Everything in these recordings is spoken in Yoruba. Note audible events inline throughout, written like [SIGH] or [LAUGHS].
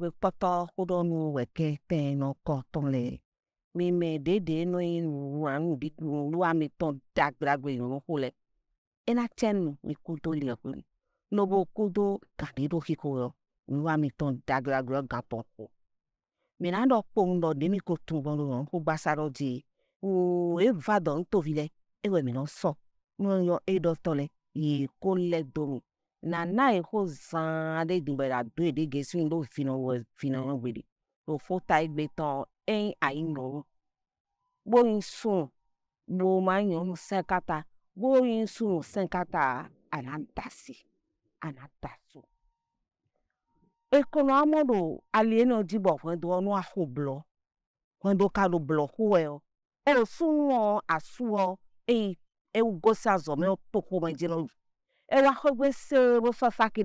kpɔtɔ kuɖo nuwo wòke te nɔ kɔ tɔ le mime ɖeɖe nɔ yi nua nu ɖi nua mi tɔ dagbadagbe nɔ ko le ena tse nu mi kudo le ko nobo kudo gaɖi ɖo xixi yɔ nua mi tɔ dagbadagbe gatɔ ko mina ɖɔ kpom ɖɔ ɖe mi ko tu gbɔ ɖo ko gbasa ɖɔ dzi wò eva dɔ nutovi lɛ ewɔ mi nɔ sɔ nua eɖɔ tɔ lɛ yi ko lɛ domi na nine ho zãa ɖe dome le adoe ɖe gesi ŋu ɖo vinɔ wɔ vinɔ ŋu gbeɖe ɖo fota egbetɔ eŋ ayi nɔwo bo yi sùn bo ma nyɔ nu sɛn kata bo yi sùn nu sɛn kata ana da si ana da so ekɔnɔ amɔ ɖo alie nɔ bɔ ƒe do ɔnu aho blɔ ƒe do ka ɖo blɔ hoɛ o eye sunu wɔ asu wɔ eye ewu gosi azɔmɛ to xɔmɛ dzi nɔ ewa xɔgbe see bo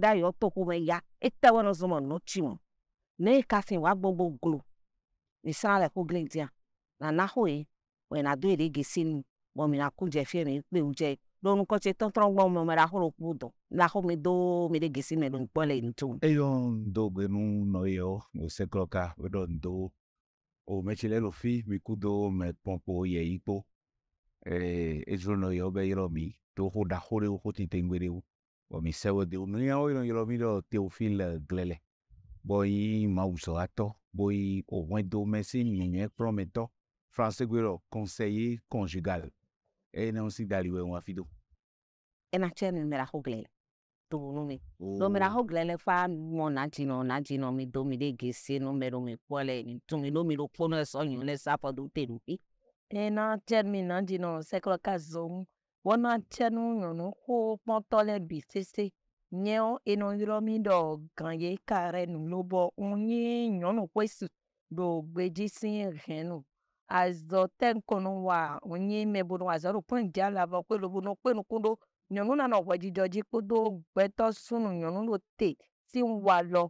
da yɔ to ko me ya ete wɔ nɔ zɔmɔ nɔ tsi mo ne kasi wa gbɔgbɔ glo ne le ko glen dia na na ye wɔ na do ye de gesi nu mɔ mi na ko dze fie mi kpe ŋu dze do nu kɔtse tɔtrɔ gbɔ mɔ me la xɔ ɖo kpo dɔ la xɔ mi do mi de gesi mi ɖo nkpɔ le ŋutu. eyɔ ŋdo nɔ ye o o se klɔ ka o ɖɔ ŋdo o mɛtsi lɛ lo fi mi kudo mɛ pɔnpo ye yikpo ee edzro nɔ ye o bɛ yɔrɔ mi. Tohodaho ɖewo xo titengue ɖewo. Wɔmisewo ɖewo. Míawo yɔ yɔrɔ mi ɖɔ eh, Teofil H&M Glele. Boyi mawusɔgatɔ. Boyi ohwɛdomɛsi nyɔnyɛ kplɔmetɔ. Français gbe conseiller conjugal. Eye ne si da li wɔ ŋu hafi do. Ena tsɛ nu mɛra xo glele. Togunu mi. Ɖo mɛra xo fa nuɔ na dzinɔ na dzinɔ mi do mi ɖe gese nu mɛ ɖo mi kpɔ le tu mi ɖo mi ɖo kpɔ nu esɔ nyɔ le sapɔ do te ɖo fi. Ena tsɛ mi na dzinɔ sɛkɔlɔ ka zɔmu wonatenu nyɔnuxo kpɔtɔ le bi sese nyɛwo enɔ yrɔ mi ɖɔ gã ye ka ɖe nu lobo ŋunyi nyɔnu ƒe su ɖo gbedzi si hɛ nu azɔ te ŋkɔnu wa ŋunyi mebo no azɔ ɖo ƒe ŋdzi ala vɔ kpe lobo no kpe nuku ɖo nyɔnu nanɔ ʋe dzidzɔ dzi kpodo gbetɔ sunu nyɔnu ɖo te si wa lɔ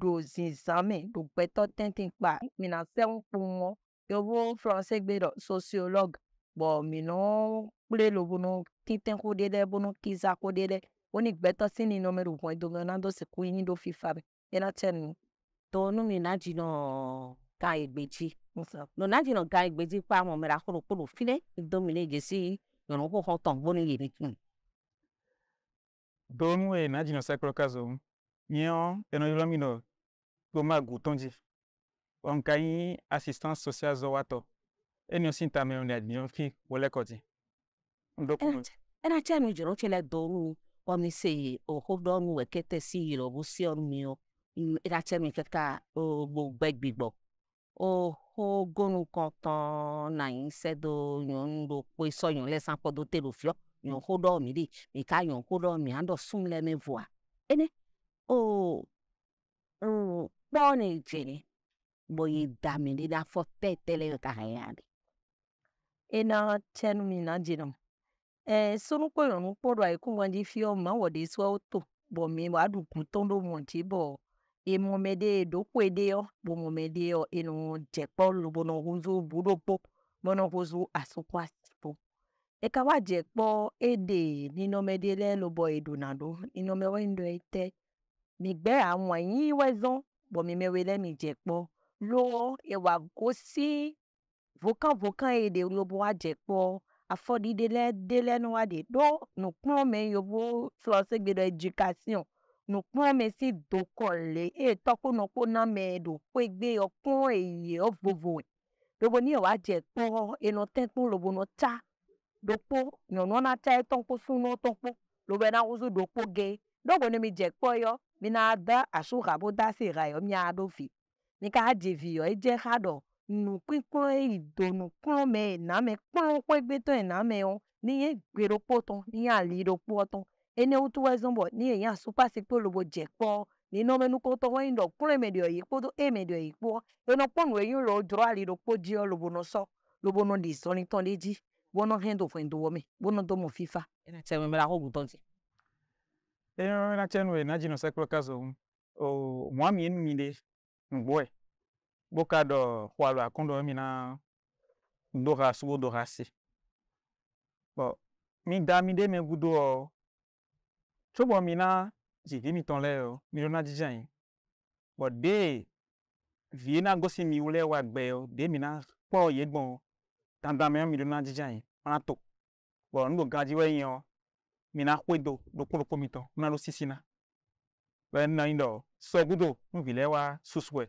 ɖo zizã me ɖo gbetɔ tɛntɛ kpa mina se ŋu ƒomɔ yevu fransegbe ɖɔ sociologue But minoo kpelelo bono tẽtẽ kodedɛ bono kiza kodedɛ oni gbɛtɔ sini nɔ mɛn rugɔ̄ ido mɛ na dɔ ɔsɔ̄ kɔ inyi dɔ fifa mɛ ina cɛnɛ tɔ nɔ mɛ na jɛnɔ ga igbeji nɔ na jɛnɔ ga igbeji kpa mɔ mɛ ta kɔ lukpɛ lufile odo mɛ nɛ gesi zɔrɔ kɔ tɔn kpɔ nɔ yele do don we na jɛnɔ saklɔ ka e nyɛɛ ɛnɔ zɔrɔ minɔ kpo ma gutɔnji ɔn ka yi assistance social zɔwa tɔ eni osinta me ne admion fi wole koti ndokuno ena mi jiro chele doru wami se o ko do nu wekete si iro bu si onu mi o ena oh, cha mi keka o gbo gbegbigbo o kan tan na yin se do yon do pe so yon le san po do te lo fio yon ko do mi di mi ka yon ko do mi ando sum le me voa ene o o bo ne jeni dami di da fo tetele yo ena tenu na jirim eh sunu ko yoru kpo ro ai ku wanji fi o ma wo de so to bo mi wa du ku to do mo ti bo e mo me de do ku ede yo bo mo me de yo enu je po lu bo no hu zu bu do po bo no hu zu asu kwa po e ka wa je po ede ni no me de le lo bo edu na do ni no me wa ndo ite mi gbe awon yin wezon bo mi me we le mi je po lo e wa Vokan-vokan e de lobo wa je kpo afodi dele dele nu wa de do nukprome yobo flose gbe do education nukprome si dokole e tokpo nokpo na me do kwe gbe okun eye ovovo lobo ni wa je kpo eno tenkpo lobo no cha dokpo nyono na cha e, tokpo suno tokpo lobo na wusu dokpo ge dogo ni mi je kpo yo mi na da asura bo da se ra yo mi a do fi mi ka je vi yo e je ha do Nukpĩ klɔn yi do klɔmɛ namɛ kplɔ kpɛgbetɔ yi namɛ yɔ ni nyɛ gberokpo tɔ ni nyɛ lirokpo tɔ ɛnɛwutun wa izɔ̄ ni nyɛ sopasi kpo lo jɛ kpɔɔ ninɔ mɛ nukɔ tɔ kɔ̄ ndɔ klɔ mɛ dɔ yikpo tɔ ee mɛ dɔ yikpo wɔ ɔnɔ kpɔ nuwɔ nyɛ drɔ alirokpo jiiwɔ lobo nɔ sɔ lobo nɔ di zɔrɔ itɔ nɛji bɔ nɔ hɛ dɔ fwɛndɔ wɔ mɛ bɔ nɔ dɔ mufifa ina e cɛnwɛ na jɛ nɔ sakplɔ ka zɔm o mwa minyɛ nminyɛ dɛ ngbɔ wɛ boka ɗo khwalo a kung ɗo mina do ga sugo do ga mi da mi de mi gu do wo tsobo mi na zidi mi tɔ̃ lɛ o mi ɖo na dzidzɔ anyi bon de vie na gosi mi wu wa gbɛ o de mi na kpɔ ye gbɔn o dandan mi mi ɖo na dzidzɔ anyi mana to bon nuɖo gã dzi wɔ enyi o mi na xoe do ɖokpo ɖokpo mi tɔ mi na ɖo sisi na bɛ nɔ anyi ɖɔ sɔ gudo nuvi lɛ wa susue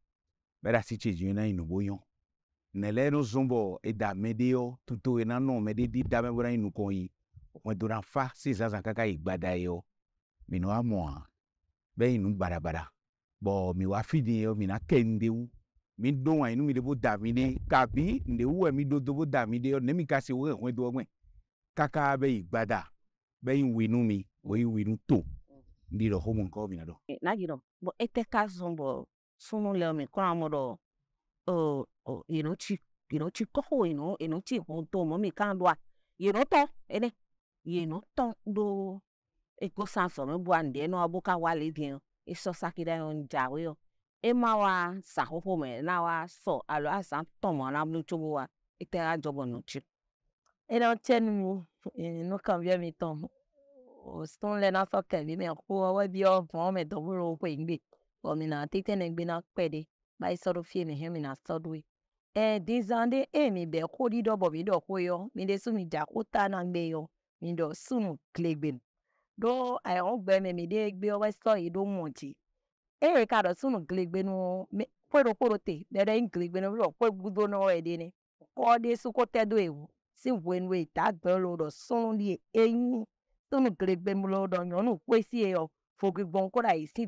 mɛɖasi tse dzi na yinubo yɔn nɛlɛ no zɔn bɔ eda mɛ de yɔ tuto yina nɔ mɛ de di da mɛ bɔ na yinu kɔn yi mɛ dona fa si zazan kaka yi gbada yɔ minnu wa bɛ yinu barabara bɔn mi wa fi di yɔ mina kɛ n de wu mi don wa yinu mi de bo da mi de kabi n de wu wɛ mi do do bo da mi de yɔ ne mi ka se wo ehun do ɔgbɛn kaka bɛ yi gbada bɛ yi winu mi o yi winu to n di dɔ homo nkɔ mina dɔ. n'a yi dɔn bɔn e tɛ k'a zɔn bɔ sono le mi kura mo do o o ino chi ino chi ko ho ino ino chi ho to mo mi kan do a ino to ene ino to do e ko san so me bua ndi no abu ka wale di e so sakida on jawe yo e ma wa sa ho ho me na wa so alo asa to mo na mu chobo wa e te a jobo no chi e no chen mu e no cambia mi to o son le na so ke mi me ko wa bi o fon me do But me na tete ne gbe na kpede ba isodo fie me he oh, me na oh, sodo oh. we. Eh di zande e mi be ko di do bo mi do ko yo. Mi de su mi da ko ta na gbe yo. Mi do su nu klegbe. Do mi de gbe o we yi do mo E ka nu te nu gudo de de su ko do e wo. Si ta lo mu lo ko da yi si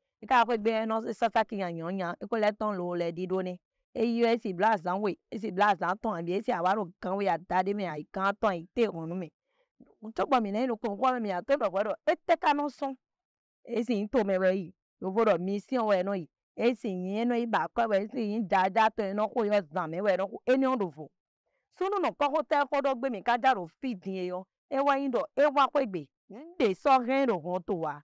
Ika kpɛ gbɛ nɔ isasa kɔ nyanya nya kɔ tɔ lo lɛ di ɖo nɛ iyɛ isi bla aza we isi bla aza tɔ abɛ isi awaro gã we ada ɖi mɛ agã tɔ ite gɔ nu mɛ tugbɔ mɛ nɛ nukpo nkɔ mɛ mɛ to vɔvɔ dɔ ete kanɔ sɔ isi tomɛ bɔ yi yovo dɔ misi wɛ nɔ yi isi nyi nɔ iba kɔ wɛ isi jaja tɔ nɔ kɔ yɔ zamɛ wɛ nɔ kɔ eniɔ rovo sununu kɔ kɔ tɛ kɔ ɖɔ gbɛ mɛ kaja ro fi diyɛ yɔ ewa nyi dɔ ewa kɔ egbe nde sɔ hɛ rogɔ towa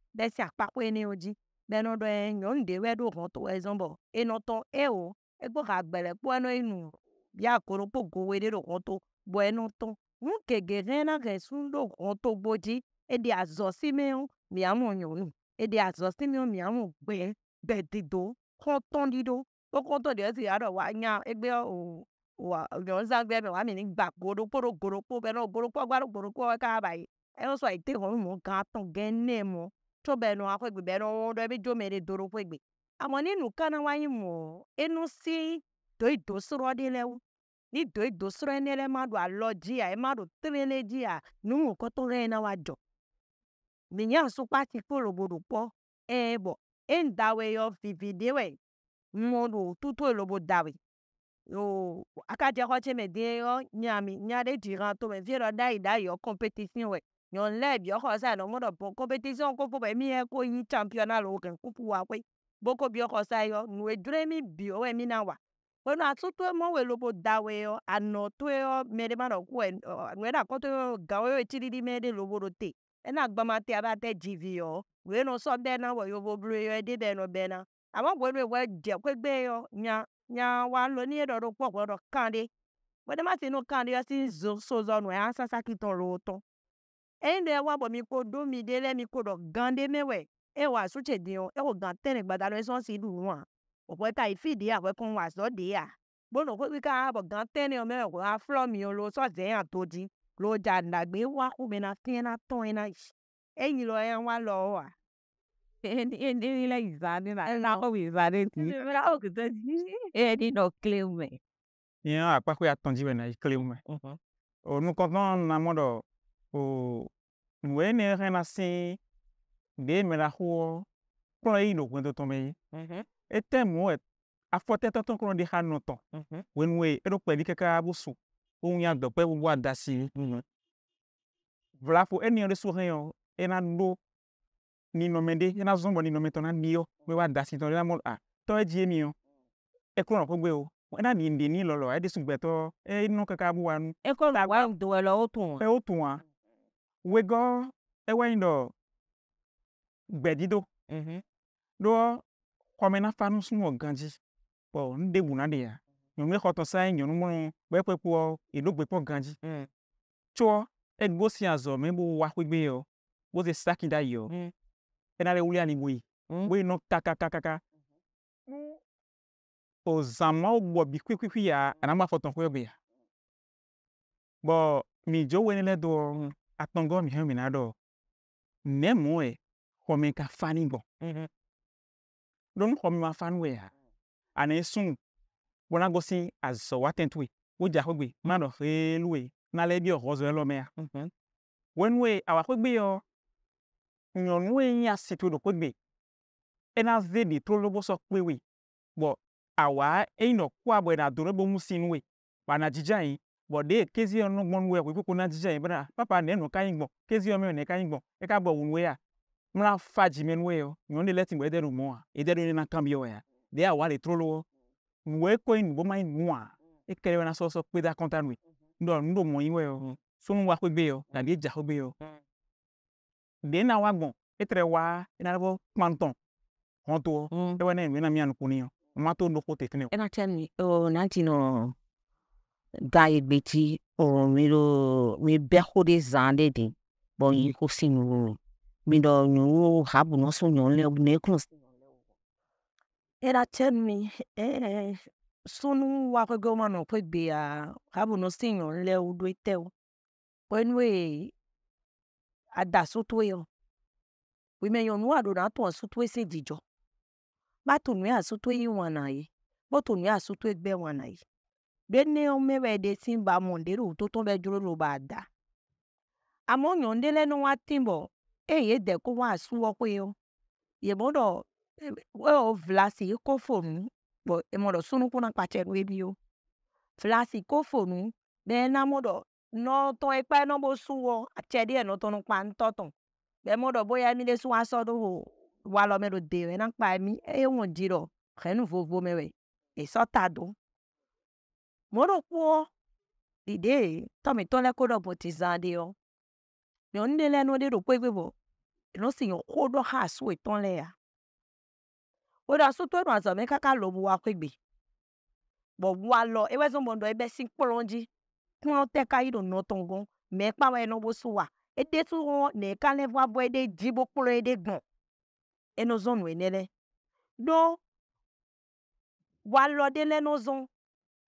ɖe akpakpoe ne yewo dzi be nɔ ɖɔ nyɔnu ɖe wɛ ɖo hɔn to ezɔn bɔ enɔ tɔ ewo egbɔ ha gbe le kpoa nɔ enu bia koro kpo gowe ɖe ɖo hɔn to bɔ enɔ tɔ nu gege hɛ na hɛ su ɖo hɔn to gbo dzi eɖe azɔ si me wo miamu nyɔnu eɖe azɔ si me wo miamu gbe gbededo kɔntɔn ɖi ɖo kɔkɔntɔn ɖe si aɖɔ wa nya egbe o wa nyɔnu zã gbe be wa mi ni gba goɖo kpo ɖo goɖo kpo be nɔ goɖo tso beno aƒegbe beno ɖe bi dzo me ɖe do ɖo ƒegbe ame ne nu kana wa nyi mo enu si do yi do srɔ̃ ɖe le wo ni do yi do srɔ̃ ne le ma ɖo alɔ dzia ema ɖo tre le dzia numu kɔtɔ hɛ na wa dzɔ minya sukpa ti kpo lobo ɖo kpɔ ee bɔ endawe yɔ vivi de wɛ mo ɖo tutu e lobo dawe o akadze xɔ tse me de yɔ nyami nya ɖe dzi hã tome vie ɖɔ da yi da yɔ competition wɛ nyolebia khosa no ngono po competition ko po mi e ko yi championa lo ke ku pu wa ko boko bi khosa yo nu edure mi bi o mi na wa ko na tu tu mo lobo lo bo da we yo ano tu e o me de ma no ku e we na ko tu ga o e tiri di me de lo bo ro te e na gba ma te aba te gv yo we no so de na wo yo bo bru yo e de de no be na àwọn wo ni wo je ko gbe yo nya nya wa lo ni e do ro po ko ro kan de wọ́n dẹ́ má ti inú kan ni yọ sí ń zo sózọ́nù ẹ̀ á sásá kí tán ro tán Endo ya wabo mi ko do mi de le mi ko lo gande me we e wa su che de e ko gan tene gba da lo so si lu wa o ko ka ifi de a ko kon wa so de a bo no ko ka bo gan tene o me ko a flo mi o lo so ze yan to di lo ja na gbe wa ku me na tin na ton ina e yin lo yan wa lo wa and and and like that and I know we that it mira o que tá e ni no claim me yeah apa ko ya ton ji be na claim me o nu ko ton na mo do Nuwɛ nɛ kɛ na sẽe dee mɛ la kʋwɔ klɔŋ i lobwɛ dɔ tɔŋ mɛye etɛ mʋ wɛ afɔtɛ tɔtɔn klɔŋ dɩ xa nɔtɔn wɛnʋe ɛdɔ kpɛlɩ kɛkaa bʋsʋ ʋwui adɔkpɛ bʋ bʋa dasili vlafʋ ɛnɩyɔ dɩ sʋwʋ ɛna dʋ ninɔmɛde ɛna zɔmbɔ ninɔmɛ tɔna nɩyɔ mɛ bʋa dasili tɔnɔ ɛna mɔlʋ a tɔ ɛdɩɛ mɩyɔ ɛklɔ nɔkɔgbeo ɛna nɩ nde nɩlɔlɔ ɛdɩ sʋ gbɛtɔ enɔ kɛkaa bʋ wanʋ ɛkɔlɔ awa dʋwɛlɔ wʋtʋ ɛ wʋtʋ a wego ewendo gbedido mm do xɔme na fa nu sunu wɔ gãdzi kpɔ nu de wu na ɖea nyɔnu exɔtɔ sai nyɔnu mlɔ kpekpe kpɔ eɖo gbe kpɔ gãdzi mm. tso egbo sia zɔ me bo wa kpegbe yɔ bo se saki da yɔ ena mm. ɖe wulia nigo yi bo yi mm. nɔ kakakakaka nu ozãmawo gbɔ bi kpekpekpe ya anagba fɔtɔn kpe gbea bɔn mi dzo wo ene lɛ do akpɔngɔ mihɛn mina dɔ mɛ mɔɛ xɔmɛ ka fani gbɔ ɖo nu xɔmɛ ma fani wɛa ana esũu wɔna gɔsi azɔ watɛntue wodze axwegbe maɖɔ xee luwe nalɛ ebi ɔxɔ zɔ elɔmɛa wɛnuwe awɔ axwegbe yɔ nyɔnuwe nyi asetue ɖo xwegbe ena ze ɖi trolo bɔsɔ kpewoe gbɔ awɔa eyinɔ kuabɔɛ na do ɖe bo ŋusi nuwe wana dzidzĩ anyi bɔde kezi ɔnu gbɔnu wɛ kò ikoko na dzidze yibɔ na papa nɛ nu ka nyi gbɔ kezi ɔmɛ nɛ ka nyi gbɔ ɛka bɔ wu nuwe ya mla fa dzime nuwe yɔ nyɔ ne lɛ ti ŋgɔ ɛdɛ nu mɔa ɛdɛ du nina kam yɔ ya de awa le trolo wɔ nuwe kɔ yi nubɔ ma yi nua ekele wɛ na sɔsɔ kpe da kɔnta nue ndɔ nuɖo mɔ yi wɛ yɔ sunu wa kpegbe yɔ gabi edza kpegbe yɔ de na wa gbɔ etrɛ wa ena lɛ bɔ kpantɔ hɔn to wɔ ɛwɛ nɛ nu ena mia nu ko ni yɔ ma to noko te kene o. ɛna tɛ nu da egbeti oro miro mebiaho de zã de di bo nyi ho si nu wo miro nyɔnu habu no so nyɔnu le ne klo si era tell me eh sunu wa ko goma no ko gbe ya habu no si nyɔnu le wo do ite wo pẹ̀lú e ada sotoe yo wime nyɔnu aɖo na tɔ sotoe se dzidzɔ ba to nua sotoe yi wɔna ye bo to nua sotoe gbe wɔna ye Ɓeɗe mɔ ɗe simba mondiru tótõ ɓe jururu ɓa da. Ama oyonde le ti bɔ eyi ede kwo wa e suwokweyo yemodo e vlasi ikofonu but emodo sunukuna kpacheru ebio. Vlasi na ɓe namodo notõ ekpai noɓo suwo achedeye notõnu kpa ntotõ ɓemodo boya vovo morokwo dide tomi tole kodo boti zadio nyo nde le no de ro kwe gbo no si nyo kodo ha so eton le ya o da so to ro azo me kaka lo bu wa kwegbe bo wa lo ewe zo mo ndo ebe sin kpolonji kun te ka ido no tongo me pa wa no bo suwa ede tu ho ne ka le wa bo ede jibo kpolo ede gbon eno zo nu enele do wa lo de le no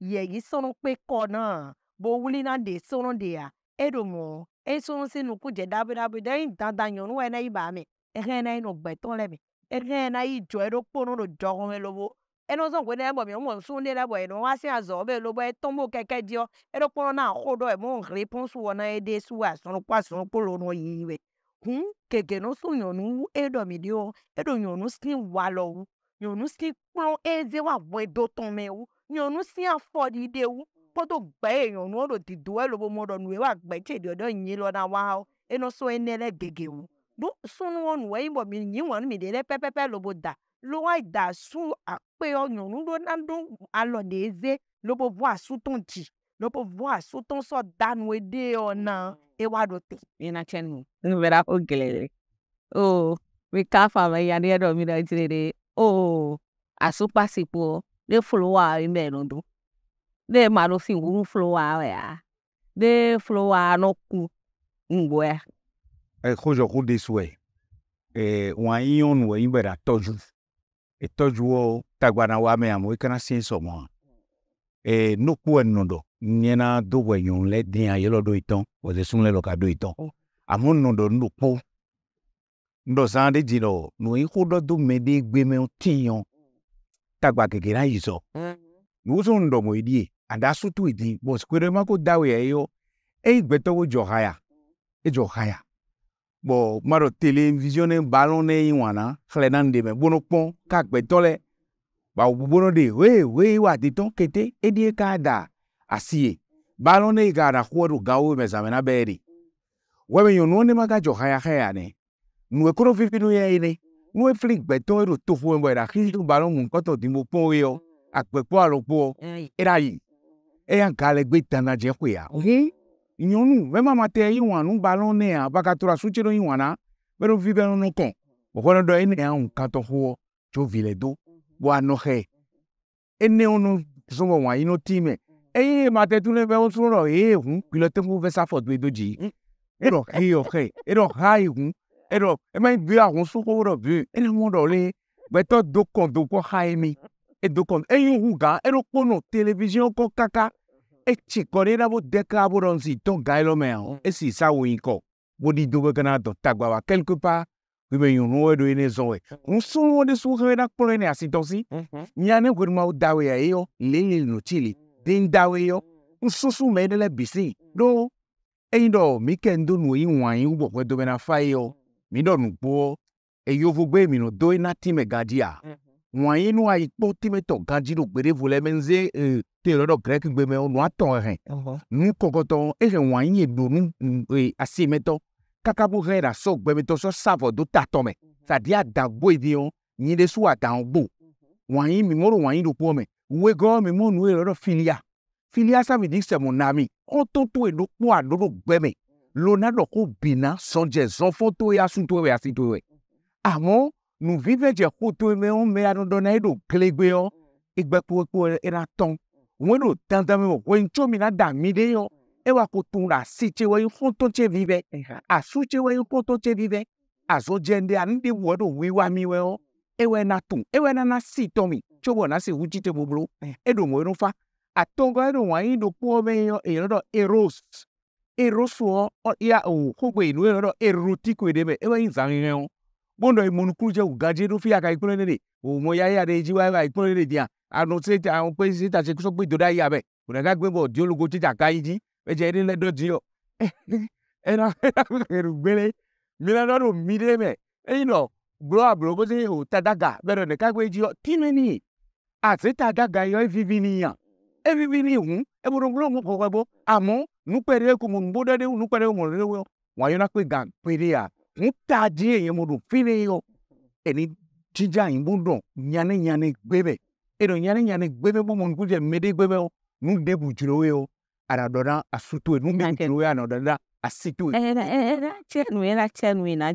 yegi sõrõ kpekor na bo wuli na de sõrõ dea edomo esõrõ senu kuje dabe dabe de idada nyɔnu ena yi ba me ehe na yi nɔ gbetɔ le me ehe na yi dzɔ eɖo kpono ɖo dzɔgɔme lobo enɔzɔ mi ɔmɔ nsu ɖe ɖe bɔ mi ɖi wɔ eɖo nyɔnu si wa lɔ wu nyɔnu si kplɔ eze wa bɔ edo tɔn nyɔnu sia fɔ ɖi ɖe wo kpɔdo gbe ye nyɔnua ɖo dido ele bo mo ɖɔ nu ye wa gbe tse ɖɔ ɖe nyi lɔ na wa eno so ene le gege wo ɖo sunuwo nu wɔyi bɔ mi nyi wɔnu mi ɖe ɖe pɛpɛpɛ lobo da lo wa da su akpeyɔ nyɔnu ɖo na do alɔ ɖe eze lobo bo asu tɔn dzi lobo bo asu tɔn sɔ da nu ɖe yɔ na e wa ɖo te. yina tse nu nu bɛ la ko gɛlɛ de o mi ka fa ma yanni yɛ dɔ mi na ti de de o asupasipo de flower ime nɔ ɖum ne ma ɖo si ŋgonu flower ya ne flower nɔ ku ŋgɔa. ẹ kójọ kó de sùn ẹ ẹ wọn yín ọ̀nù ẹ̀yìn bẹ̀rẹ̀ àtọ́jú ìtọ́jú ọ tagbana wa mẹ́ àmọ́ ìkànnà sí ń sọ̀mọ́ ẹ nókù ẹ̀ nọ̀dọ̀ nyẹ́nà dóbọ̀ ẹ̀yàn lẹ́ dín ayélujára do ìtàn ọ̀sẹ̀ súnlẹ̀ lọ́ka do ìtàn àmọ́ nọ̀dọ̀ nùpọ̀ nọ̀sán de jìnnà nù ikú dọ́dọ̀ mẹ́ẹ̀ẹ́dẹ́gbẹ́mẹ́ tìyàn tagba gege na yi zɔ wozo ŋdɔmɔ yi die adasu tu yi di bɔs kpe ma ko dawo yɛ yɔ eyi gbɛtɔ wo dzɔ haya edzɔ haya bɔn ma dɔ televizion ne balɔn ne yi wana xlẽ na ŋde mɛ bono kpɔn ka gbɛtɔ lɛ bawo bono de wee wee wa adetɔ kete edie ka da asi ye balɔn ne yi na bɛ de wɛmɛ nyɔnuwo ne ma ka dzɔ haya nuefli gbɛtɔ eɖo tofo mɛ bɔ ɛɖa xixi ba lɔmu nkɔtɔ dimo kpɔn wo yɔ akpɛkpɔ alɔkpɔ ɛɖa yi eya ga le gbe dana dze koe ya nyɔnu mɛ mama tɛ yi wɔn anu ba lɔn nɛ ya baka tora sotse ɖo yi wɔn na mɛ ɖo vi bɛ nɔnɔ kɔn wɔkɔ ne dɔ ene ya ŋu katɔ fo tso vi le do bo anɔ xɛ ene wo no sɔgbɔ wɔn ayi no ti mɛ eye ma tɛ tu ne bɛ wosrɔ lɔ eye hu kpilɔ te ko fɛ safɔ do edo dzi eɖɔ xɛ eɖɔ xa yi hu eɖɔ ema yi bi ahun sokowo ɖɔ bi ene mɔ ɖɔ le gbɛtɔ do kɔn do kɔ xa ye mi edo kɔn eyi hu gã eɖo kpono televizion kɔ kaka etsi kɔ ɖe ɖabo deke abo ɖɔ nsi tɔ gã lɔ mɛ ahun esi sa wo yi kɔ wo di do be kana dɔ tagba wa kelke pa wo be nyɔnuwo eɖo ye ne zɔn wɛ nusrɔ̃wɔ de so xewɛ na kplɔ ye ne asitɔsi nya ne gbɛdumawo dawe ya ye yɔ lele notsi le den dawe yɔ nususu mɛ ɖe lɛ bisi ɖo eyi dɔ mi kɛ ŋdo yi wɔn anyi wo bɔ ƒe do fa ye yɔ midɔnu kpɔ eyovogbe mi nɔ do ena tìmɛ gadzia wɔnyi nua yi kpɔ tìmɛ tɔ gadzi ɖo gbeɖe vo le mɛ nze ee te lɔ ɖɔ grek gbe mɛ nua tɔ ehɛ nu kɔkɔtɔ ehe wɔnyi yi do nu ee asimɛtɔ kaka bo hɛ ɖa sɔ gbɛmɛtɔ sɔ savɔ do ta tɔmɛ sadi adagbo yi bi yɔ nyi ɖe su adagbo wɔnyi mi mɔro wɔnyi ɖo kpɔ mɛ wegɔ mi mɔnu yi lɔ ɖɔ filia filia sábì ní sẹ̀mù nami ọ̀tọ̀tọ̀ èlò pọ̀ àdúró gbẹ̀mẹ̀ Leonardo ko bina sɔdze zɔfɔ to ya su to ya si to ye amɔ nuvi ƒe dze ko to mɛ wo mɛ anɔdɔ na eɖo kelegbe yɔ egbe kpokpo ena tɔn wo eɖo dandame wɔ wo ŋutsu mi na da mi de yɔ ewa ko to ɖe asi tse wɔyi xɔtɔ tse vi bɛ asu tse wɔyi xɔtɔ tse vi bɛ azɔ dze ŋde ani de wɔ eɖo wi wa mi wɔ ewɔ ena to mi tso wɔ na te boblo eɖo mo eno fa atɔngɔ eɖo wɔnyi ɖo kpɔ mɛ yɔ eros erosoɔ ya o kogbe inu yɛ dɔ eroti koe de bɛ ebe yi zan yɛ o bondo imunukuru jɛ o gadze do fi aka ikpɔnɔ ne de o mo ya ya de edzi wa aka ikpɔnɔ ne de dia anu se ta o pe se ta se kusɔ gbe do da yi abɛ o na ka gbe bɔ diologo ti ta ka yi dzi edze yi ne do di yɔ ɛna ɛna ɛna gbele mina dɔ do mi de mɛ eyi nɔ gblɔ agblɔ ko se o ta daga bɛ dɔ ne ka gbe dzi yɔ tinu ni a se ta daga yɔ evivi ni evivili ŋu ebonoglo ŋu xɔxɔgbɔ amewo nukpe ɖe ko mo nubo ɖe ɖe wo nukpe ɖe wo mo ɖe wo wòayɔna kple gaŋkpe ɖe ya ŋuta dzi eye mo ɖo fi ɖe yɔ eni dzidza anyi bo ɖɔ nyane nyane gbe bɛ eɖɔ nyane nyane gbe bɛ bo mo nuku dze me ɖe gbe bɛ wo nu ɖe bu dzro wo ara dɔ ɖa asuto nu ɖe bu dzro wo anɔ dɔ ɖa asito. ɛna ɛna tse nu yɛ la tse nu yɛ na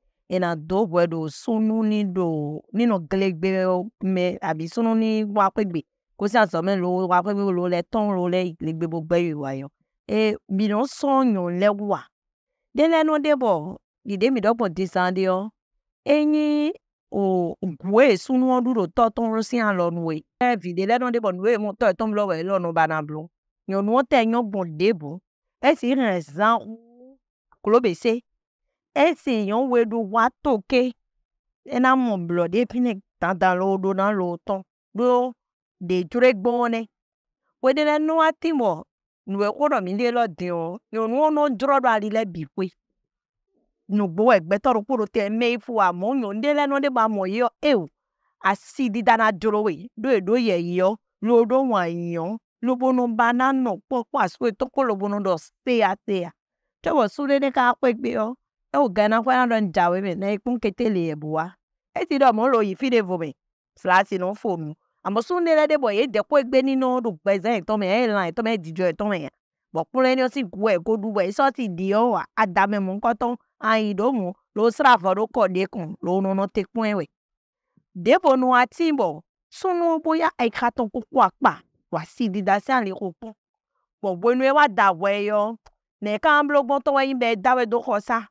ena dɔwɔe ɖo sunu ni ɖo ninɔ glegbe me abi sunu ni wa ƒe gbe kosi azɔme lo wa ƒe lo le tɔn lo le legbe gbogbo yi wa e mi no sɔn nyɔ le wa de le no de bɔ di de mi dɔ bɔ di de yɔ enyi o gwe sunu ɔdu ɖo tɔ tɔn lo si hã lɔ nue evi de le no de bɔ nue mo tɔ etɔn lɔ wɔ elɔ no bana blo nyɔnuɔ tɛ nyɔgbɔn de bo esi hɛ zan klo bese esi yon we do wato ke ena mo blo de pine tanda lo do na lo ton do de jure gbone we de na no atimo nuwe koro mi le lo din o yo nu no jro do ari le bi pe nu gbo egbe to ro koro te me ifu amo yo nde le no de ba mo yo e o asi di dana jro we do e do ye yo lo do wan yan lo bo no banana po po aso to ko lo bo no do se a se a te wo sure de ka pe gbe o ugana hwana lo ndawe me na ikunketele yebua eti do mo lo yi fi de vome flati no fo mi amo sun de de boy e de ko egbe nínú do gbe zen to me e lan to me dijo e to me yan bo kun le ni o si gu e ko du boy so ti di o wa adame mo nko ton ayin do mo lo sra fo do ko de kun lo no no te kun ewe de bo nu atimbo sunu bóyá e ka ton ko ko apa wa si di da san le ko kun bo bo nu e wa da we yo ne kan blogbon to wa yin be dawe do ko sa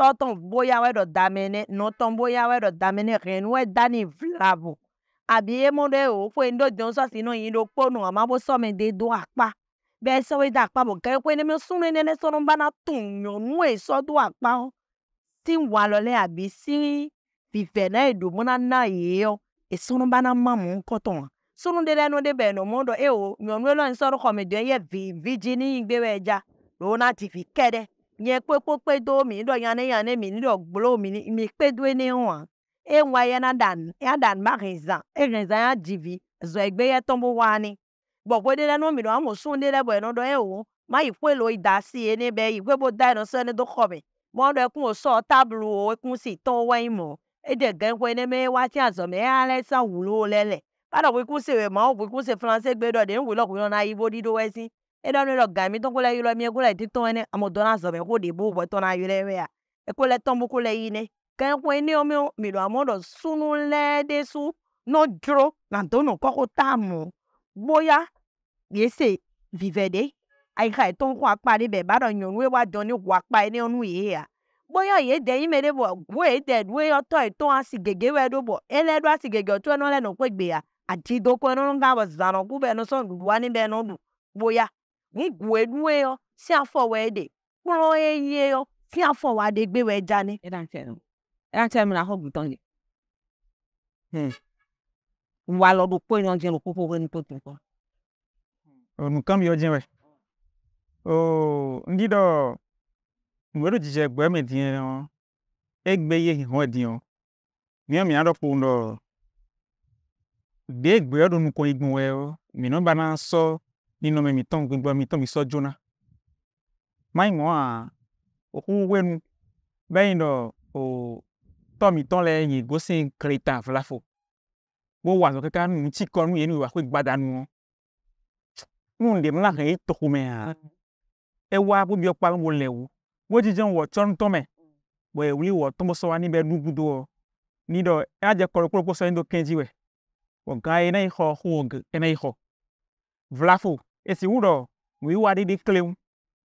tɔ́tɔn boya we ɗɔ damene nɔtɔn boya we ɗɔ damene ɣenu we dani vlavo abi emo ɖe wo ƒo ŋdo dɔn sɔsi nɔ yi ɖo kpo nu ama bo sɔme de do akpa bɛ sɔ we akpa bo gɛ ƒo ne mi sunu ene ne sɔ no ba na tu nyɔnu e sɔ do akpa o si walɔ le abi si vive na eɖo mo na na ye yɔ esɔ no na ma mo ŋkɔtɔn sunu de ɖe nu ɖe bɛ nɔ mo ɖɔ ewo nyɔnu e lɔ ŋsɔ ɖo xɔme dɔn ye vi vidzi ni yi gbe wɛ dza ɖo na ti vi kɛ ɖe. Nye kpe kwo kpedo mi nilo yane yane mi nilo gbolo mi mi kpedo enewa ewa yana dan yadan magniza egniza ya e jivi zo egbe ye tombo wani but kwo de la no mi lo amo snu de le bo eno do ye o ma yi kwe lo yi da si ye ne be yi kwe bo da eno so ene do xɔ me mɔ ɖe kún osɔ tablu o ekún si tɔ wa yi mɔ ede ge xɔ ne me wa tia zɔ me eya lɛ sa wu lo le le ka ɖɔ kún si wɛ ma wo kún si fransé gbe ɖɔ ɖe ŋu lɔ kún na yibo ɖi ɖo wɛ si eɖɔ nu ɖɔ gami tɔn ko le yi lɔ mie ko le ti tɔn ene ame dɔ na zɔme ko ɖe bo bɔ tɔn na yi le wea eko le tɔn bo ko le yi ne ke ko ene yɔ mi mi ɖɔ amewo ɖɔ sunu lɛ ɖe su nɔ dzro na do nɔ kɔkɔ ta mo boya yese vive ɖe ayi xa etɔn ko akpa ɖe bɛ ba ɖɔ nyɔnu wa dɔn ne ho akpa ene yɔ nu ye ya boya ye de yi me ɖe bɔ go ye de ɖoe yɔ tɔ etɔn asi gege wɛ ɖo bɔ ele ɖo asi gege tɔ enɔ lɛ nɔ kpe gbea adi do ko enɔ nga bɔ zanɔ ku bɛ boya. gwugwue nue yọ si afọ wee dị kpụrụ onye yọ si afọ wee dị gbe wee jani. E e hmm. wa lọ do kpọ ìyànjẹ lọ kókó wẹ ní tó tó kọ. olùkọ́mi yọ jẹun rẹ̀ ooo ndí dọ̀ jíjẹ gbẹ́ mi dín ẹran ẹ e gbé iye ìhàn ẹ̀dín ọ ní ọ̀mì àdọ́pọ̀ ndọ̀ gbé ìgbé ọdún nukọ igun ọ mìíràn bá náà sọ. So, ninome mitɔn gbigba mitɔn misɔ dzona mai mɔ hã oku wenu bɛ yin dɔ o tɔ mitɔn le yi gosẽ kreta vlafo wo wɔ azɔ kaka nu ŋutsi kɔ nu ye nu akɔe gbada nuɔ nu ɖe mla he tɔ xomea ewa wo biɔ kpa wo le wu wo dzidzem wɔ tsɔ nutɔ me bo ewli wɔ tombosɔ ani bɛ nugudoɔ ni dɔ adze kɔ ɖokpo ɖokpo sɔ ŋdo kɛ̃ dziwɛ wɔ gã ye na yi xɔ xɔ wɔ ge ena yi xɔ vlafo esi wuɖɔ wiwa ɖiɖi kleŋ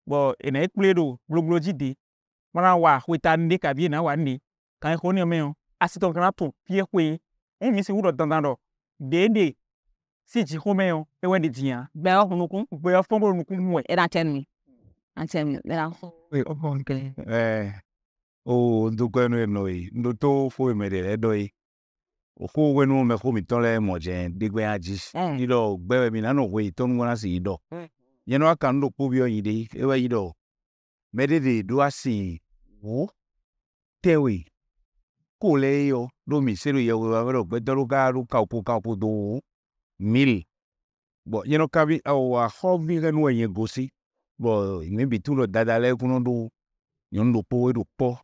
gbɔ ena ekplɔe ɖo gblogblo dzi de mana wa xɔeta ne kabi ena wa ne kan xɔ ne mɛo asitɔ kana to fie xɔe emi esi wuɖɔ dandan ɖɔ deede si dzi xɔ mɛo ewɔ ne dzia. gbɛyɔ fɔ nukun. gbɛyɔ fɔ bolo nukun mu ɛ. E ɛna tɛ nu ɛna e tɛ nu ɛna e fɔ. ee ɔfɔ nkele. ɛɛ o ntokɔ ɛnu ɛnɔ ye ndoto foyi mɛ de ɛdɔ ye oku wenu me ko mi tɔn le mɔdze degbe ya dzi yi mi nanɔ hoe tɔnu wɔna si yi dɔ yɛnɛ waka nu ɖo kpoviɔ yi de ewɔ yi dɔ mɛ de de do asi wo tɛwe ko le wo ewɔ ɖo gbɛdɔ ɖo ka ɖo kaopo kaopo do wo mili bɔn yɛnɛ kavi awɔ axɔ gosi bɔn maybe tu lɔ dada lɛ kunu do nyɔnu ɖo kpo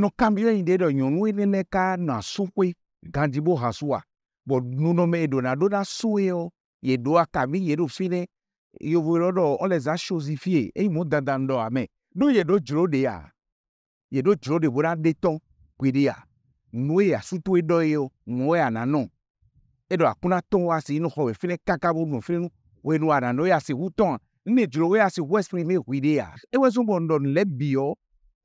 nɔkami ɖe yi ɖe ɖɔ nyɔnue nene ka nɔ asukpe gãdzibo ha sua bɔ nunɔme yi ɖona ɖona suewo yi ɖoa kami yi ɖo fi ne yevu ɖɔ ɖɔ ɔle za sozi fie eyi mo dada ŋdɔ ame ɖo yi ɖo dzro ɖea yi ɖo dzro ɖe bona ɖe tɔ kui ɖea nue ya sutoe ɖɔ ye o nue ya nanɔ eɖɔ akuna tɔn wa si inú xɔ wɛ fi ne kaka bo nɔ fi ne nu wɛ nu ananɔ ya si hu tɔn ne dzro ya si west spring me hui ɖea ewɛ zɔn bɔ ŋdɔ lɛ biɔ.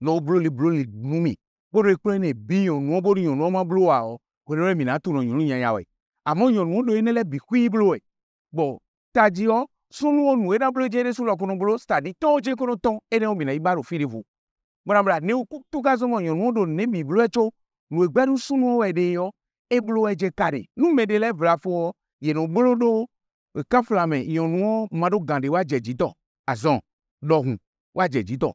Lobro bro li numi. Boro ekure ne bi yon wo boro yon wo ma bro wa o. Kwenere mi na tu no yon yan yawe. Amo yon wo do enele bi kui bro e. Bo taji o sunu onu eda bro jere sulo kuno bro stadi to je kuno ton ede o mi na ibaro firivu. Mwana mwana ne ukutu kazo mo yon wo do ne mi bro e cho. Nwe gbedu sunu o ede yo. Ebro e je kare. Numede le vrafo yenu bro do kafla me yon wo mado gande wa je Azon. Lohun. Wa je jito.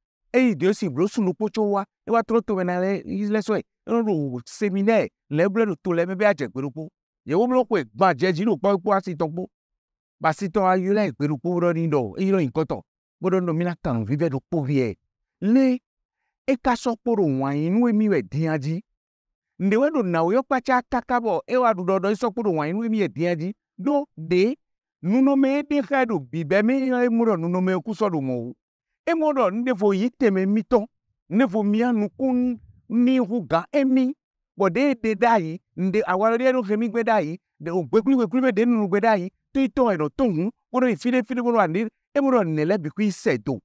de eyidiosi blosu nukpotso wa ewa trɔ tome na le ilẹsɔe eɖo seminaire le eble ɖo to le mebe adzegbeɖokpo yewo mlɔ koe gbã dzedzi ɖo kpɔ kpɔ asitɔ kpɔ basitɔ ayi la egbeɖokpo ɖɔ ni ɖɔ eyi ɖɔ nkɔtɔ bo ɖɔ nɔ mina tanu vi be ɖo kpovie le eka sɔkpo ɖo wanyi nu emi wɛ diã dzi ndewe ɖo nawo yɔ kpatsa kaka bɔ ewa ɖu ɖɔɖɔ esɔkpo ɖo wanyi nu emi wɛ e diã dzi Do de nunɔme ɖe xa ɖo bibɛ me emu ɖɔ nunɔme kusɔ ɖo mɔwu engodo ndevo yiteme mitɔ nevo mianu ku mihu gã emi bɔ de de da yi nde awa ɖe ɖo xemi gbe da yi de o gbekuli gbekuli be de nunu gbe da yi to itɔ ɛnɔ to ŋu wo ɖo fi ɖe fi ɖe wo ɖo ane emo ɖo ne le bikui se do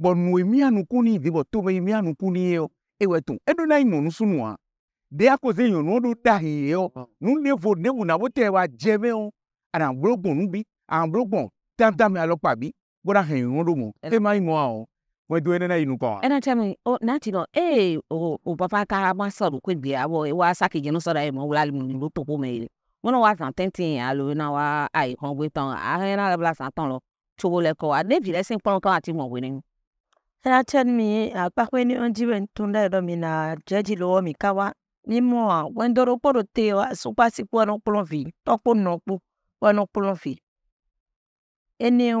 bɔ nu mianu ku ni yibɔ to be mianu ku ni yɛ o ewɔ to eɖo na yi nɔ nusunua de akose yɔnu ɖo da yi yɛ o nu nevo nevo na wo wa dze me o ana gbɔnu bi ana gbɔn tamtam alɔkpa bi bona hen ngodo mo e mai mo ao we do ene na inu kwa and i tell me oh nati no eh o o papa ka ma so ru kwe bia wo e wa saki je no so da e mo wala mu lu to po me wọn náà wá sàn tẹ́ntẹ́n yẹn alo náà wá àìkàn gbé tán àárín náà lọ́la sàn tán lọ tsogo lẹ́kọ̀ọ́ àdébì lẹ́sìn pọ́n kan àti mọ̀wé ni. ẹ á tẹ́ mi àpapọ̀ ẹni ó Ni jí wẹ̀n tó ń dá ẹ̀rọ mi nà jẹ́jì lọ́wọ́ mi ká wá mímú à wọ́n dọ́rọ́ pọ́dọ̀ tẹ ọ àsopàsípò ẹnu kplọ̀ fì tọ́pọ̀ nọ̀pọ̀ ẹnu kplọ̀ fì. ẹni ń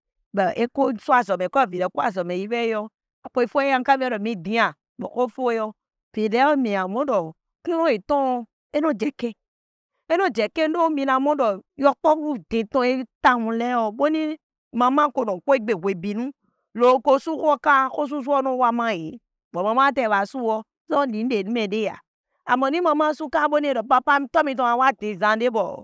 ba eko su azɔmɛ kɔ viɖe kɔ azɔmɛ yi ɓɛ yɔ akpɔ ifɔ ya nka mɛ rɔ mi diya mɔkɔ fo yɔ viɖe mi amuɖɔ klɔ itɔ eno dzeke eno dzeke ndo mina muɖɔ yɔkpɔ wu detɔ etaŋu lɛ ɔ boni mama ko nɔ kpɔ egbe wo binu lo ko suwɔ ka ko susuwɔ no wa ma ye bɔ mama tɛ ba suwɔ sɔ ni de numɛ de ya amɔni mama su ka boni rɔ papa tɔmi wa de zã de bɔ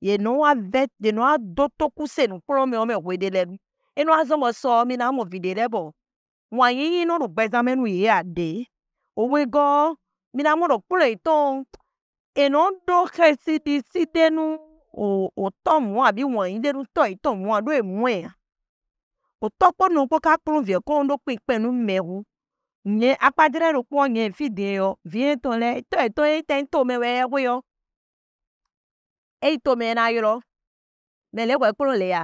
ye no wa vɛ ye no wa do tokuse nu kplɔ e mi wɔmɛ hoe de le nu enu azɔ mɔ sɔ mi na mɔ vi de ɖe bɔ wọn yiyin no ɖo gbɛza mɛ nu yi aɖe owe gɔ mi na mɔ ɖo kplɔ yi tɔn enu ɖo xɛsi di si de nu o o tɔ mu abi wɔn yi de nu tɔ yi e tɔ mu aɖo emu ya e o tɔ kpɔ nu kpɔ ka kplɔ vie kɔ ŋɖo kpe kpe nu mɛ wu nye akpadre ɖo kpɔ nye fi de yɔ vie tɔ lɛ tɔ yi tɔ yi tɛ to mɛ wɛ yɛ yɔ eyi tome e e e na yɔlɔ mɛ lɛ kɔɛ kplɔ lɛa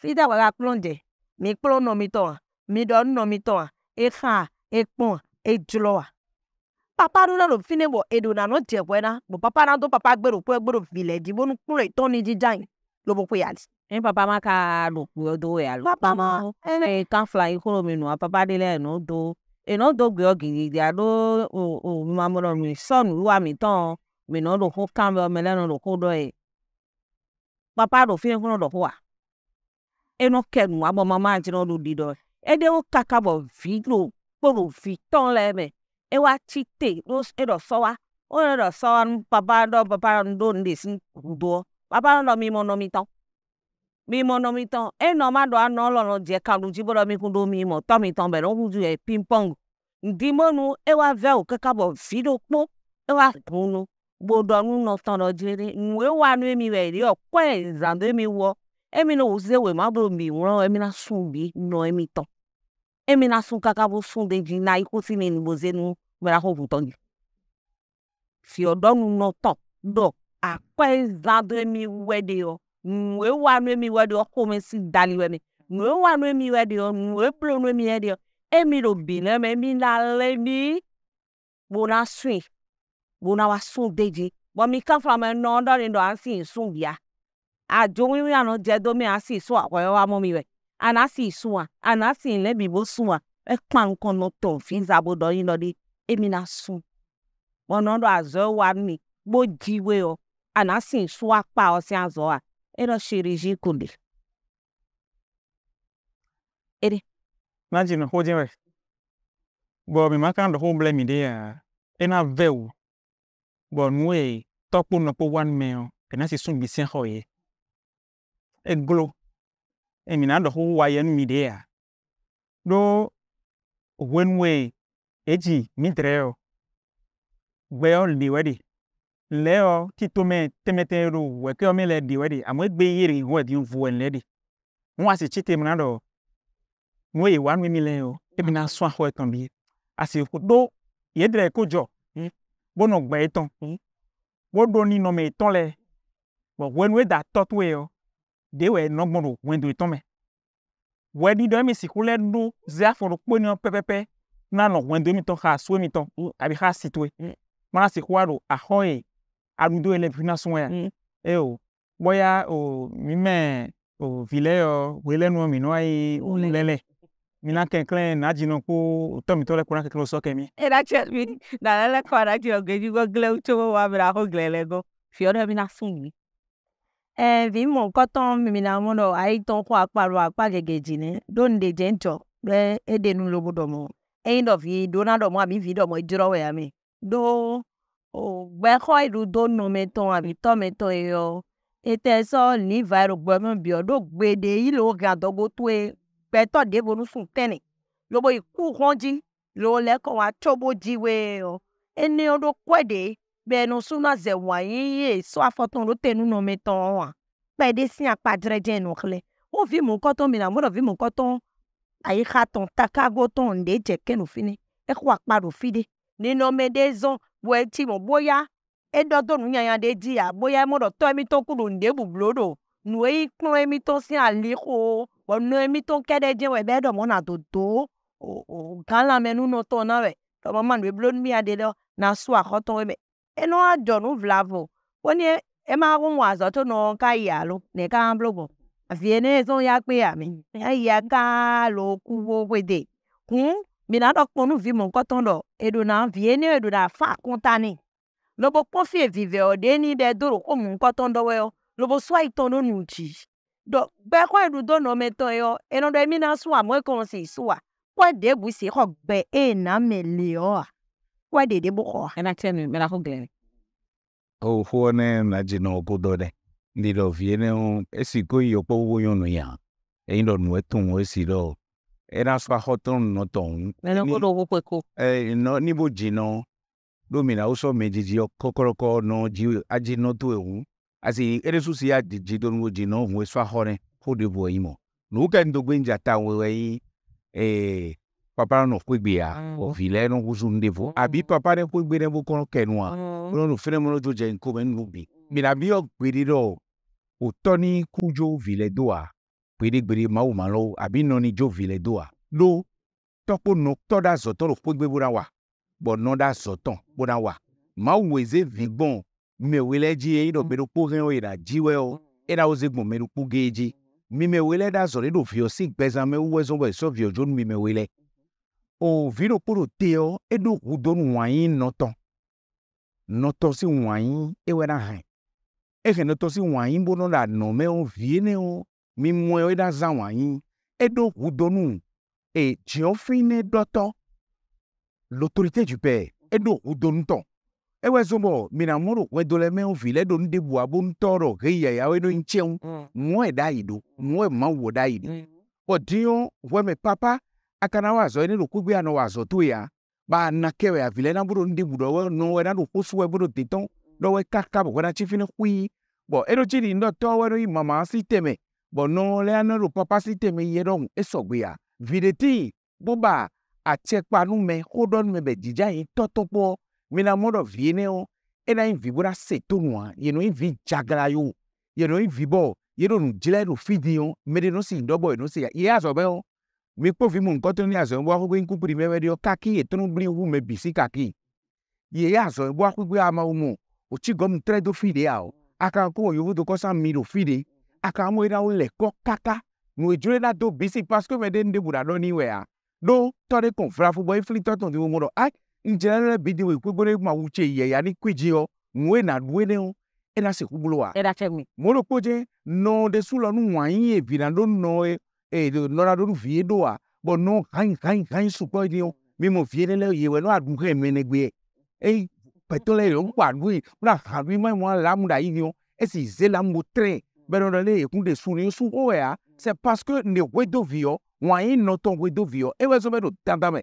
fida kɔɛ ka kplɔ dɛ mi kplɔ nɔ mi mi dɔ nɔ mi tɔ exa ekpɔ edzlɔa papa no na lo fine wɔ eɖo na nɔ dze kɔɛ na bo papa na do papa gbero kɔɛ gbero vi lɛ di bo kplɔ etɔ ni dzidza yi lobo kɔɛ yali. ní papa ma ka lo kuyɔ do ya lo. papa ma ɛnɛ kan fila yi kolo mi nua papa de la ɛnɔ do ɛnɔ do gbeyɔ gidigidi alo o o mamlɔ mi sɔnu wa mi tɔn mi nɔ lo ko kan bɛ ɔmɛ nɔ lo ko dɔ ye papa papaado fine hono ɗo huwa eno kenu abo mamajino ɗo ɗiɗo eɗewo kaka ɓo vi ɗo kpoɗo vi tɔn le me ewa tsi te ɗo e eɖɔ sɔwa wone ɖɔ sɔwa nu papa ɖɔ papa ɖɔ nuɖo nuɖe si nuɖoɔ papa ɖɔ mi mɔ nɔ mi tɔn mi mɔ nɔ mi tɔn enɔ ma ɖɔ anɔ lɔ nɔ dze kaɖu dzi bɔɖɔ mi ku ɖo mi mɔ tɔ mi tɔn bɛ ɖɔ ŋudu yɛ ping pong ndimɔnu ewa vɛ wo kaka bɔ vi ɖo kpo ewa ʋu nu gbodo nu nɔtɔ nɔ dziri nuwe wa nu emi wɛ ri ɔkɔɛ zando emi wɔ emi na wòze wɛ ma bro mi wlɔ emi na sun bi nɔ emi tɔ emi na sun kaka bo sun de dzi na iko si mi ni boze nu mi na ko ʋu tɔ dzi fiɔdɔ nu nɔtɔ dɔ akɔɛ zando emi wɛ de yɔ nuwe wa nu emi wɛ de yɔ ko mi si dali wɛ mi nuwe wa nu emi wɛ de yɔ nuwe blo nu emi wɛ de yɔ emi lo bi na mɛ emi na lɛ mi bo na sui. ɓoon awa sụụn deje but mi kam from another window si see sụụn a ajowi wi ano jẹ domi a si sụụn akọyọ wa mọ mi wẹ ana si a na si nlẹbibo a nọ tọn fi nzabo dọyin lọdi emi na sụụn ọnọdọ azọ wa ni gbóji we ọ ana si sụụn akpa ọsẹ azọ a ẹrọ ṣeré ṣe kò lè. ere. na jina ho jin wẹ gbọ mi ma kan dọ ho blẹ mi de ya ẹ na gbɔ nue tɔkpo nɔkpo wan mɛo pena si sun gbisia xɔ ye eglo emina dɔ xoxo wa yɛ nu mi ɖea ɖo hoe nue edzi mi drɛo gbɛo li wɛ ɖi lɛo tito mɛ tɛmɛtɛ ɖo wɛ kɛo mi lɛ ɖi wɛ ɖi amewo gbe yi ɖi hoe di vu wɛ lɛ ɖi ŋu asi tsi te mina ɖɔ nue yi wa nu mi lɛ o emina sua xɔ etɔ̃ bi asi ɖo yedrɛ ko dzɔ bono gbe etɔ̃ woɖo hmm? ni nɔme etɔ̃ le bɔ wɛnu eda tɔ to yɔ de wɔ nɔ gbɔn do wɛndo etɔ̃ mɛ wɔ ɖi dɔ emi si ku lɛ ɖo zi afɔ do kpo ni pɛpɛpɛ na nɔ wɛndo mi tɔ xa so mi tɔ abi xa si to hmm? mana si ku wa do axɔ ye aɖudo ye le vi na sɔŋ ya hmm? eye o bɔya o mi mɛ o vi lɛ yɔ wele nu mi nɔ ye o lɛ lɛ mina keklẽ na dzinɔ ku tɔmitɔ le kuna keklẽ wosɔ kemi. ena tse mi na lele kɔ na dzinɔ gbe dzi gbɔ gble wotso wo wa mi na ho gble le gbɔ fiɔ ɖe mi na fún mi. ɛ vi mɔ kɔtɔ mimina mo nɔ ayi tɔn kɔ akpa lɔ akpa gege dzi ne do nu de dze ŋtsɔ ɖe eɖe nu lobo dɔmɔ eyi dɔ vi do na dɔmɔ abi vi dɔmɔ edzrɔ wɛ ame do o gbɛ xɔ iɖu do nɔmetɔ abi tɔmetɔ yɔ ete sɔ liva yi do gbɛ mi biɔ do gbe de yi le wo gã dɔgotoe ɓeto debo nusu tene lobo iku honji lo leko wa chobo jiwe o ene odo kwede be no suna ze wa yiye so afoton ro tenu no meton wa pe de si apadre je no kle o vi mo ko ton mi na mo do vi mo ko ton ayi kha ton takago ton e de je kenu fini e ko aparo fide ni no me de zon bo e ti mo bóyá e do do nu yanya de ji ya boya mo do to mi to kuro nde bublo do nu e ikun emi to si aliko Bonno emi to kede je we be do mo na dodo o gala me nu no to na we to mo man we blo mi ade do na su e a ko to we me eno a do nu vla vo woni e, e ma wo wa zo to no ka ya lo ne ka blo bo avie ne e zo ya pe ya mi ya ka lo ku wo we de kun mi na do po nu vi mo ko to do edo na vie ne edo da fa kun ta ni lobo po fi vive o de ni de do ro ko mu ko to do we o lobo swa i to no nu ji do gbe ko edu do no meto yo eno do mi na suwa mo ko si suwa kwa de bu si ko gbe e na me le o kwa de de bu ko and i tell me me na ko gbe o fo ne na ji no ko do de ni do vie ne o esi ko yo po wo yo no ya e ndo nu e tun o si do era su ajo ton no ton me no ko do wo pe ko eh no ni bo ji no do mi na o so meji ji o kokoroko asi eɖesu sia dzidzidonu dzi nɔ hu esua xɔ ne ƒo ɖe ʋu eyi mɔ nu wo ke ŋdogbe ŋdza ta wo eyi ee papa nɔ kpegbea ɔvi lɛ nɔ wusu nu de vo abi papa ɖe kpegbe ɖe bokɔ kɛ nua wọ́n lò fẹ́rẹ́ mọ́lọ́jọ́ jẹ́ nǹkan mẹ́rin ló bì. Gbèdà bí ọ̀gbèrè rọ̀ ò tọ́ ní kújó vìlẹ̀ dòwà gbèdégbèrè máwò máa lọ àbí nọ ní jó vìlẹ̀ dòwà ló tọ́pọ̀ nọ tọ́da zọ̀tọ̀ rò pé gbé bóra wà gbọ̀nà da zọ̀tọ̀ bóra wà máwò èzé vìgbọ̀n mewele dzi ye yiɖɔ mm. meɖokpo hɛ wo yina dziwɛ o eɖa wo ze gbɔn meɖokpo ge dzi mimewele ɖa zɔ ɖe ɖo viɔ si gbɛza me wɔ zɔn bɔ esɔ viɔ dzo nu mimewele o viɖokpo ɖo te o eɖo hudonu wɔanyi nɔtɔ nɔtɔ si wɔanyi ewɔ ɖa hɛ ehe nɔtɔ si wɔanyi bo nɔ ɖa nɔ me o vie ne o mimɔe eɖa zã wɔanyi eɖo hudonu e dziɔfi e e ne ɖɔtɔ l'autorité du père eɖo hudonu tɔ ewe zombo mina moro we dole me ovi le do nde bua bo ntoro ge ya ya we no nche un mo mm. e dai do mo e ma mm. wo dai di o dio we me papa akana wa zo ni lo ku gbe ana wa zo to ya ba na ke we avile na bro nde budo we no we na do ko su we bro teton do we kaka bo na chifi ni kui bo e do chi ni ndo to we no i mama si teme bo no le ana lo papa si teme ye don e so gbe ya videti bo ba atekpa nu me ko don me be jija yin toto po mina mo ɖɔ vi ne wo ena yi vi bo ɖe ase to nua yeno yi vi dzagla yo yeno yi vi bɔ yeɖo nu dzra yeɖo fi di yo me ɖe no si ŋdɔ bɔ yeno si ya ye azɔ be wo mi kpɔ vi mu ŋkɔ to ne azɔ bo akpɛ ŋku pri mɛmɛ ɖe kaki yetɔnu bli wu me bisi kaki ye ye azɔ bo akpɛ amawo mo o tsi gɔm trɛ do fi de ya o aka ko yevu do kɔsa mi do fi de aka mo yi na wo le kɔ kaka nu edzro yi na do bisi paseke me ɖe ŋde bu ɖa ɖɔ ni wɛ ya ɖo tɔ ɖe kɔn fila fubɔ efili tɔ tɔn ti wo mo ɖɔ ai ndzɛlɛ bi di wo ma wu tse yɛya ni kpedzi yɔ nue na nue ne wo ena se kubolo wa. ɛna fɛ mi. mɔlɔ kpodze de su nu ŋua yi evi do nɔ ee nɔra do nu vie do wa bɔn nɔ hanyi hanyi hanyi su kɔ di wo mi mo vie ne lɛ ye wɛ n'o aɖu hɛ mɛnɛgbɛ eyi pɛtɔ lɛ yɔ ŋkɔ aɖu yi n'o aɖu yi mɛ mo yi ni wo esi ze la mo trɛ bɛnɛ lɛ le su ni su o yɛ a c'est parce ne wedo vi yɔ ŋua yi wedo vi yɔ ewɛ zɔn do dandamɛ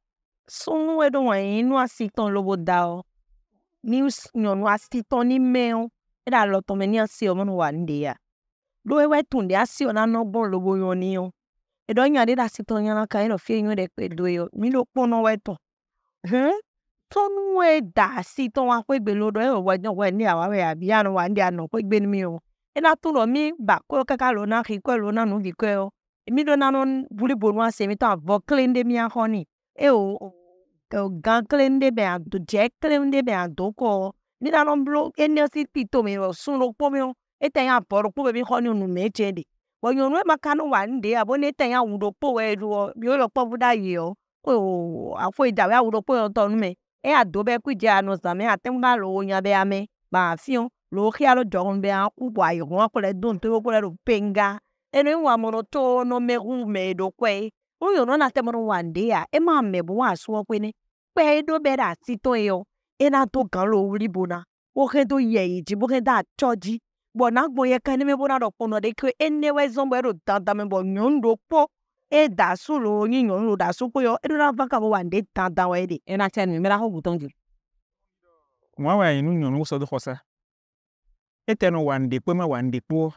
송우에도 inu asitan lobo dao. Ni nyonu asitan ni meo. Eda lo tome ni asi o wande ya. Lo ewe tunde asi o na no bon lobo yoni yo. Edo nyo ade da asitan yana ka eno fie nyo de do yo. Mi lo pono we to. Hmm? Tonu we da asitan wa kwe lo do ewe we nyo we ni ya no wande ya no kwe gbe mi yo. Ena tu lo mi bako kaka lo na kikwe lo na nubi kwe yo. Mi do na no bulibonu ase mi to avokle nde mi ya honi. Eyo gan kle nde me adodze kle nde me adokɔ mina lɔ blo enio si ti tome wɔ sun lo kpɔ mi o ete ya bɔ do kpɔ bɛ mi xɔ nyɔnu me tse de bɔ nyɔnu ma ka no wa nu de abo ne te ya wu do kpɔ wɛ do mi o lɔ kpɔ bu da yi o o afɔ yi da wɛ awu do kpɔ yɔ tɔ nu me eya do bɛ kui dze anɔ zame ate ŋu ba lɔ wo nya bɛ ame ba afi o lɔ wo xia lɔ dzɔnu bɛ aku bɔ ayi hɔn akɔ lɛ do nto do penga eno eŋu amɔ no tso no me hu do kɔe o yɔnu na te mo wa nu de ya ema me bo wa sɔ kɔe ne kpɛɛnɔmɛra sitɔɛɔ ena to gan lo wuli bona woxɛ to yɛ idzi woxɛ da tsɔdzi bɔn na gbɔ yɛ kɛ ne mɛ bona ɖɔ kpɔnɔ ɖe ke ene wɛ zɔn bɔ eɖo dandamɛ bɔ nyɔnu ɖo kpɔ eda su lo nyi nyɔnu lo da su kpɔ yɔ eɖo na va ka bɔ wa ne dandan wɛ de ena tsɛ nu mɛra xɔ gutɔn dzi. wọn wà yìí nu nyɔnu sɔdɔ xɔsa ete nu wa ne kpɔ mɛ wa ne kpɔ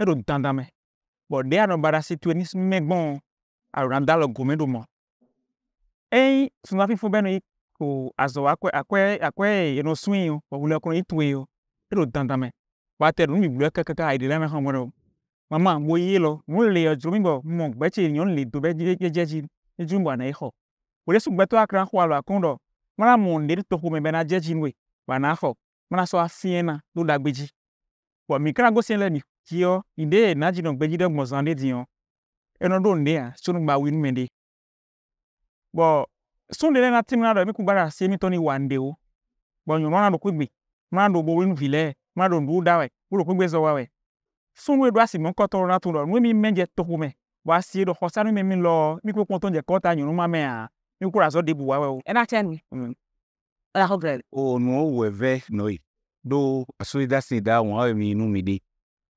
eɖo dandan mɛ bɔn ɖe anɔ ba ɖe asi to ni mɛgbɔn alo eny sunafi fo beno ko azɔ akɔɛ akɔɛ akɔɛ enɔ sui o wòle kɔnɔ etoe o eɖo dandame wa te ɖo nu biblu kaka eɖe la me hã mo ɖo mama mo ye lɔ mo le yɔ dzro mi bɔ mɔ gbɛtse nyɔnu le do bɛ dzedzia dzi edzo mi bɔ ana ye xɔ wòle sugbɛtɔ akra xɔ alo akɔn ɖɔ mana mɔ ne ɖe tɔxɔ me bena dzedzi nue bana xɔ mana sɔ afia na do da gbedzi bɔn mi kana gosi le mi dziɔ mi ɖe na dzi nɔ gbedzi ɖe gbɔnza ɖe dziɔ enɔ ɖo nea tso nu gba wi But soon na tim na do mi ku gbara sie mi toni wande o but nyo mana do kugbe mana bo wenu vile mana do ndu dawe wuro kugbe zo wawe soon we do asi mo ko to na tu do mi menje to ku me wa si do ho sanu mi mi lo mi ku ko to je ko ta nyo ma me a mi ku ra zo de bu wawe o e na chen mi ala ho gre o no we ve no do aso da si da won mi nu mi de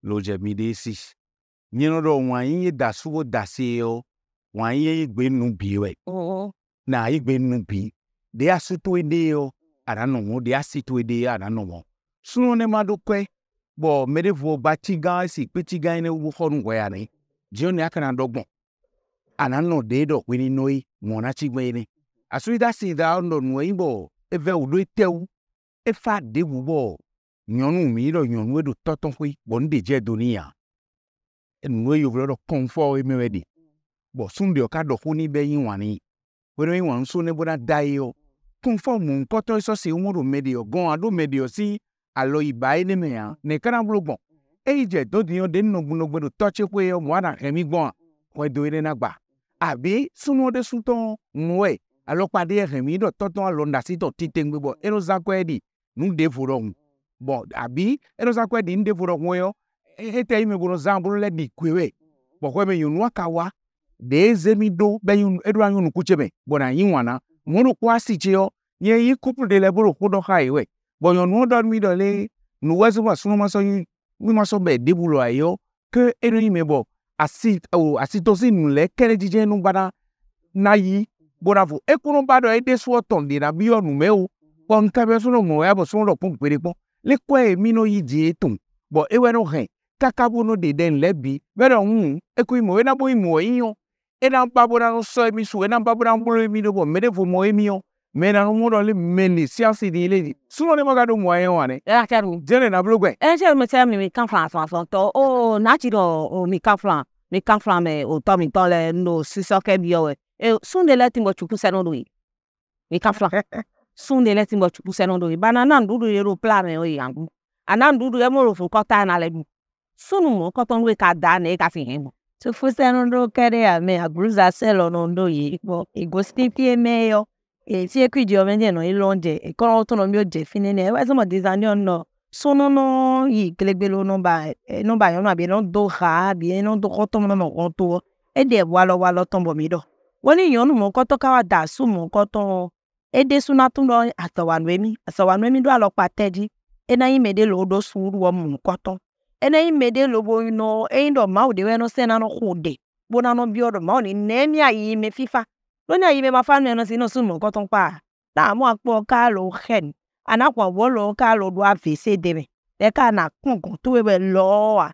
lo je mi de si nyino do won yin da suwo da se o wanye igbe nubi we oh. na igbe nubi de asuto ede yo aranomo de asito ede yo aranomo sunu ne ma do kwe bɔ meɖevuwo gba tsi si kpetsi gã ne wo xɔ nuwɔ ya ne dzio ne akana dɔgbɔn ananɔ ɖe dɔ koe ne nɔyi mɔna tsi gbɛ ne asuri si da nɔ nua yi bɔ eve wo ɖo efa ɖe wu nyɔnu mi ɖɔ nyɔnu eɖo tɔtɔ koe bɔ de dze do ya enue yɔ wòle ɖɔ kɔn fɔ eme de bo sun dio ka do huni be yin wani wero yin wan sun ne bona dai yo kun fo mu nkoto so se umu do medio gon ado medio si alo ibai ne me ya ne kana blo gbon eyi je do di yo de no gbuno gbedo toche pe yo mo ara remi gbon ko do ire na gba abi sunu de sun ton nwe alo pade remi do toton alo nda si to tite ngbebo ero zakwe di nu de furo mu bon abi ero zakwe di nde furo mu yo ete ime gbono zambulu le di kwewe bo kwe me yonu akawa ɖe mi ɖo be eɖo anyi nukutse me gbɔna anyi ŋwana mɔɖokɔ asi tse yɔ nye yi kuku ɖe le bɔɖokɔ ɖɔ xa yi wɛ bɔn nyɔnuɔ ɖɔ mi ɖɔ le nuwɛsɛ wa sunɔmasɔ yi wimasɔ bɛ debulɔ ayɔ ke eɖo yi me bɔ asi o asitɔsi nu lɛ kɛrɛ dzidzɛ nu bana na yi gbɔna fo ekunu ba dɔ ede sɔ tɔn de na bi yɔ nume o kpɔn kabɛ sɔrɔ mɔ ya bɔ sɔrɔ kpɔn kpere kpɔn le kɔɛ mi n'o yi die tun bɔn ewɛ n'o hɛn kaka bo n'o de dɛ n lɛ bi bɛ dɔ ŋun hmm, ekoyi mɔ wɛ n'abo yi mɔ yi yɔn eɖan babo na sɔ emi su eɖan babo na bolo emi ɖo bɔ mɛ ɖe vomɔ emi o mɛ na mo dɔ le mɛ le siasi de le di sunɔ ne ma ka do mɔ ye wa ne. ɛ kɛ do. jɛnɛ na bolo gbɛ. ɛ sɛ mi sɛ mi mi kan filan filan filan tɔ o n'a ti dɔ o mi kan filan mi kan filan mɛ o tɔ mi tɔ lɛ n'o sisɔ kɛ bi yɔ wɛ e, ɛ sun de la ti bɔ tuku sɛ n'o do ye mi kan filan [LAUGHS] sun de la ti bɔ tuku sɛ n'o do ye bana na dudu ye do pla mɛ e, o ye yangu a na dudu ye mo lo fun kɔta na lɛ du sunu mɔ kɔtɔn do ye ka da ne ye ka fi hɛn bɔ sofosenoɖewo ke ɖe ya me agluza se lɔnɔɖo yi kpɔ egosi fie me yɔ efie kui dzi ɔmɛ dze nɔ ilɔ dze ekɔlɔ tɔ nɔ mi dze fi ne ne ewɔ sɔmɔ deza ne ɔnɔ sonɔnɔ yi kelegbe lo nɔba nɔba yɔnɔ abi nɔ do xa abi nɔ do kɔtɔm nɔ nɔ kɔtɔ eɖe walɔ walɔ tɔn bɔ mi dɔ wɔli nyɔnu mɔ kɔtɔ kawa da su mɔ kɔtɔ eɖe sunatu lɔ asɔwanu emi asɔwanu emi do alɔ kpa tɛ ena yi me de lo ɖo su wɔ mu ene imede lobo no eindo mau de weno se na no bo na no bi odo mau ne mi ayi me fifa lo ni ayi me ma fa no eno si no sumo ko ton pa na mo apo ka lo hen ana kwa wo lo ka lo do afi se de me le ka na kun kun to we lo wa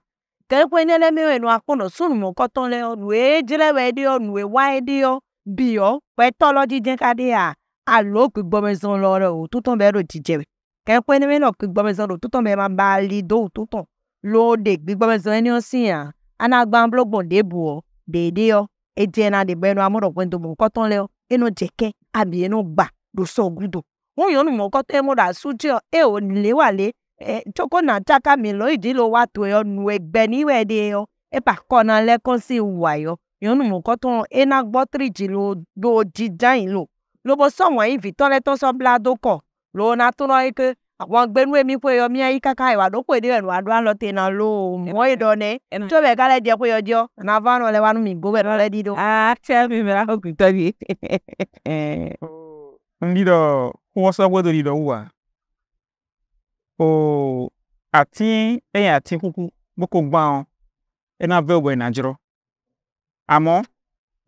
ke ku ene le me we no akono sumo ko ton le o nu e jile we de o nu e wa e de o bi o pe to lo jijin ka de a a lo gbigbo me zon lo re o to ton be ro jije ke ku ene me lo gbigbo me zon lo to ton be ma ba li do to ton Lo lode gbigbemezo enio siya ana gbamblogbo debuo dedio ejena de benu amoro kwento mo koton leo eno jeke abi eno ba do so gudo won yo nu mo koton emo da sutio e o le wale e choko na chaka mi lo idi lo wa to yo nu egbe ni we de yo e pa kona le kon si wa yo yo nu mo koton ena gbo triji lo do jijan lo lobo so won yin vitan le ton do blado ko lo na to no ike 왕변 왜 미포여 미야 이카카이 와 놓고 이대는 와도안 로테나 로 뭐에 도네 저베 가래 되고 여죠 나반 원래 와는 미고 왜 원래 디도 아 참, 미라 하고 있다니 에 리더 호사고도 리더 우와 오 àti ẹ̀yìn àti kúkú boko gbọ́n ọ ẹ̀nà abẹ́ òbọ̀ ìnàjọ́rọ̀ àmọ́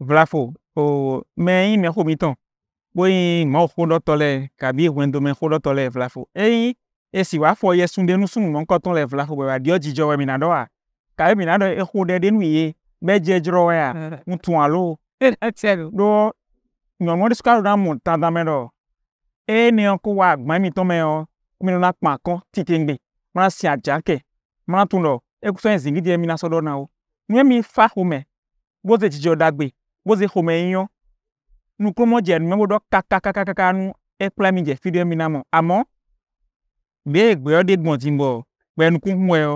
vlafo ò mẹ́yìn mẹ́kò mi tán boye mawo ƒo ɖɔtɔ le kabi ehun dome ƒo ɖɔtɔ le vlafo eyi esi wafɔ ye sun ɖe nusunu mɔ ŋkɔtɔ le vlafo be wòaɖiɔ dzidzɔ wɔ mina ɖɔa kabe mina ɖɔ eƒo ɖe ɖe nu ye be dze dzrɔ wɔa ŋutu alo e ɖo nyɔnu ɖe suka na mo tada me eye ne yɔ ko wa agba mi tɔ me yɔ mi nɔ na kpã akɔ titi ŋgbe si adza kɛ mɔna tu ɖɔ ekusɔ yin zingi di mi na sɔ ɖɔ na wo nu mi fa xɔme boze dzidzɔ dagbe boze xɔme yɔ nukomɔdze numemɔ ɖɔ kakakakaka nu ekple mi dze fi ɖe mi na mɔ amɔ ɖe gbeyɔ ɖe gbɔn dzi bɔ gbɛ nukumɔɛɔ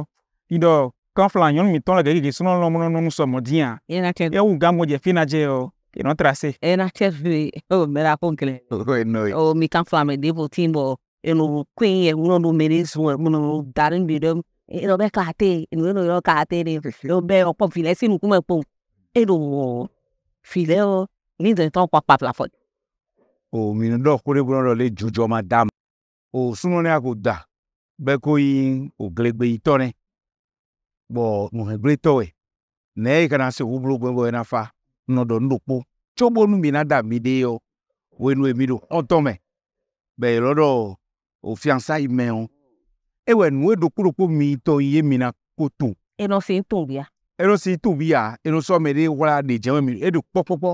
yiɖɔ kɔfla nyɔnu mi tɔ le gɛgɛgɛ sɔnɔ lɔmɔnɔnɔ nusɔmɔ diya ewu gamɔ dze fi na dze yɔ yɛnɔ tra se. ɛna kɛ fi o mɛra ko nkele. o mi kan fila mi de bo tin bɔ eno kuin yɛ ŋun do mɛri sun ŋun da ni bi dɛ eno bɛ ka te eno yɛrɛ ka te de o bɛ ɔkpɔ filɛ sinu kumɛ kpɔn e do wɔ filɛ o nítorí tó ń pa pàtàkì fọ. òmìnira náà kúrẹ́ bọ́lá lọ lè jọjọ́ máa dá mi. òsúnmọ́ ni a kò dà bẹ́ẹ̀ kó yí ògèlègbè yìí tọ́ ni bọ̀ mọ̀hẹ́gbẹ́ tọ́ ẹ̀ nẹ́ẹ̀ yìí kana se wúbúrú gbẹ́ngbẹ́ ẹ̀ náfa nọ̀dọ̀ ńlọpọ̀ tsọ́gbó nu mi náà dà mí dé yọ wo inú èmi do ọ̀tọ̀ mẹ́ bẹ́ẹ̀ lọ́dọ̀ òfiànsá yìí mẹ́ o ewẹ̀ nu edo kúròkó mi tọ́ iye mi náà kó tó. ẹnu sì ń tò bíyà. ẹnu sì ń tò bíyà ẹnu sọ́mi ẹ̀dẹ́ wọ́n adé jẹ́wọ́ mi ẹ̀dẹ́ pọ́pọ́pọ́.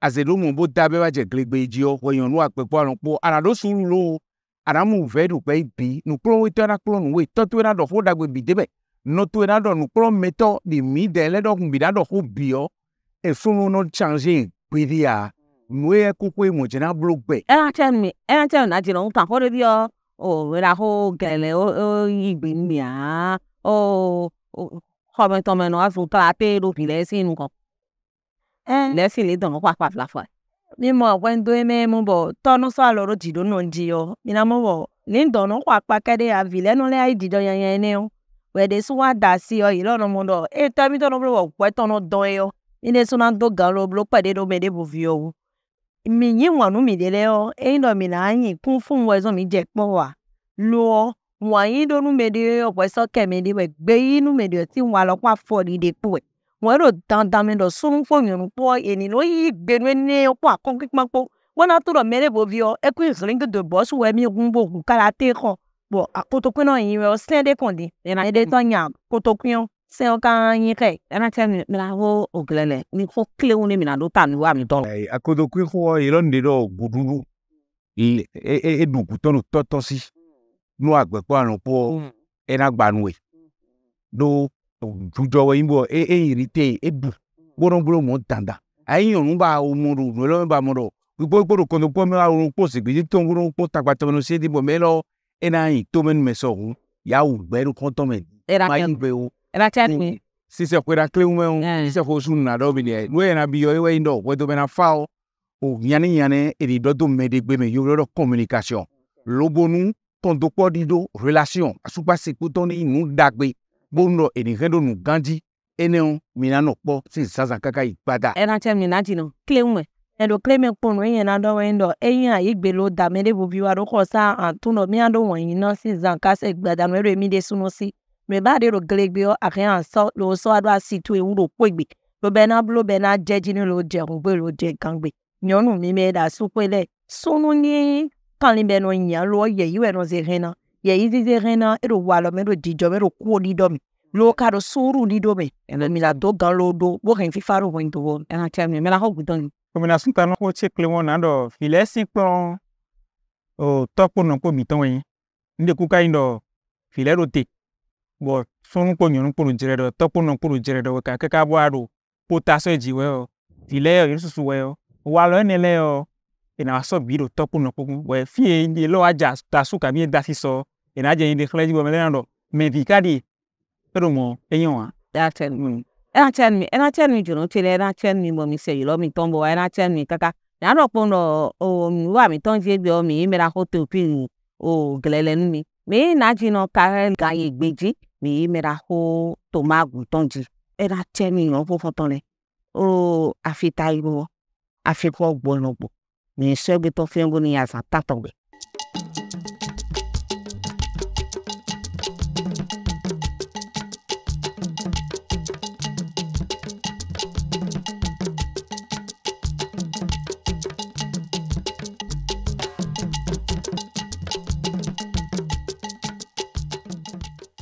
azeɖomu bo da be va dze glegbe dziɔ wɔyɔnu akpekpɔanu kpo anaɖosuru lo anamu vɛ ɖukpɛ ibi nukplɔ wo tɔ na kplɔ nuwe tɔto na ɖɔ fo dagbe bi debɛ nɔto na ɖɔ nukplɔ metɔ ɖe mi dɛ lɛ ɖɔ ŋbi na ɖɔ fo biɔ efunu nɔ tsanze gbeɖia nue kokoe mo dzena blo gbɛ. ɛyà tẹ mi ɛyà tẹ nà dzena ŋu kan fo ɖe bi yɔ o wòle aho gɛlɛ o yi gbe mia o xɔmetɔmenɔ azu kala pe ɖo vi le esi nu kɔ ne fili don kwa kwa fla fwa mi mo wen do me mo bo to no so aloro di do no di yo mi na mo bo ni don no kwa kwa kede ya vile no le ai di do yan yan ne o we de so wa da si yo yi lo no mo do e ta mi to no bo kwa to no don e yo ni de so na do gan ro bro pade do me de bo vi o mi yin wa nu mi de le o e ndo mi na yin kun fun wo zo mi je po wa lo wọ̀nyí ló nú mèdè ọ̀pọ̀ ẹ̀sọ́ kẹ̀mẹ́dẹ́ wẹ̀ gbé yín nú mèdè ọ̀tí wọn àlọ́pàá fọ́ọ̀dì dẹ́pọ̀ ẹ̀. Wẽro dãdãmẽ lo sor mfo nyor kpuɔ e ni nɔɔ igbe nu e nee kɔ akɔ nkikpã kpo wena toro mɛrɛ bo viɔ e ku ɣlengi dor bɔs wɛɛ mi gu bo gu kara tee kɔ but akotokui nɔ nyi wɛ sɛn de kɔndi nɛra ede tɔ nya kotokui ɔ sɛn ka nyi kɛ ɛna tɛ mi mɛra wo oglɛlɛ mi kɔ kile wo ne mina do ta nuwa mi dɔn. akotokui kɔ yɛlɛ ne dɔ gudugu e e du gutɔ nu tɔtɔsi nu agbɛkpɔ anu kɔ ɛna gbanue do dzudzɔ yin bɔ e e yiri te ye e bu gbɔdɔgbɔdɔ mɔ danda ayi nyɔnu ba omo do nu lɔn ba mo do gbogbo do kɔnɔ kpɔ mi la wo kpɔ segbe tó ŋgɔ do kpɔ takpa tɔmɔ no se di bɔ mɛ lɔ ena yi to mɛ numɛ sɔgu ya wu gbɛ do kɔntɔ mɛ ma yi bɛ wo sisɛ ko ɛda kile ŋu mɛ o sisɛ ko su nuna dɔw bi nìyɛ n'o yɛna bi yɔ ewɔ yin dɔ wɛdo mɛ na fa o o yanni yanni edi dɔ do mɛ de gbe mɛ yɔ yɔrɔ communication lobonu tɔndokpɔ di do relation asukpa sekutɔ ni nu dagbe bonro enigendo nu gandi eneo mina no kpɔ si zaza kaka igbada. ɛnatsɛ mina ti no kile ŋu me ɛɖo kile me kpɔnu eyin na dɔ wɔnyi dɔ eyin ayi gbelo dame de bobi wa ɖo xɔ sa atunɔ miaɖo wɔnyi nɔ si zan kase gbada nu eɖo emi de sunu si mɛ ba de ɖo gelegbe yɔ ake hã sɔ le wo sɔ aɖo asi to ewu ɖo kpegbe lo bɛ na blo bɛ na dze dzi ne lo dze ŋugbe lo dze gangbe nyɔnu mi mɛ da suƒe lɛ sunu nyi kan li bɛ nɔ nyia lo yɛ yiwɛ nɔ na ye idide rena edo walo me do dijo me do kuo dido mi lo ka do suru dido me ene mi la do gan lo do bo hen fi faru ho ndo wo ena te mi me la ho gudon combination ta no ko che kle won na do file si pon o topo no ko mi ton yin nde ku ka indo file do te bo sunu ko nyun ko jere do topo no ko jere do ka ka ka bo aro pota so ji we o file yo susu we o walo ene le o ena va sɔ vi ɖo tɔ kpo nɔ kpokpo vɔ efie ye lɔ woadza ta su kavi eda si sɔ ena dze yiɖe xlẽ dzi wɔ mɛlɛna ɖɔ mɛ vi ka ɖi eɖo mɔ enye wa. ena tɛ nu ena tɛ nu ena tɛ nu dzono tse ɖe ena tɛ nu mɔ mi se yi lɔ mi tɔn bɔ wa ena tɛ nu kaka na ɖɔ kpɔn ɖɔ o mi wa mi tɔn dzi egbe mi mi na ko to pi o glɛ lɛ nu mi mi na dzi nɔ ka ga yi gbe dzi mi mi na ko tomagu tɔn dzi ena tɛ nu yɔ ƒo fɔtɔn lɛ o afi ta yi wɔ afi kɔ gbɔ nɔ gbɔ. minha sɛw bɛ tɔfɛn kɔni y'a san ta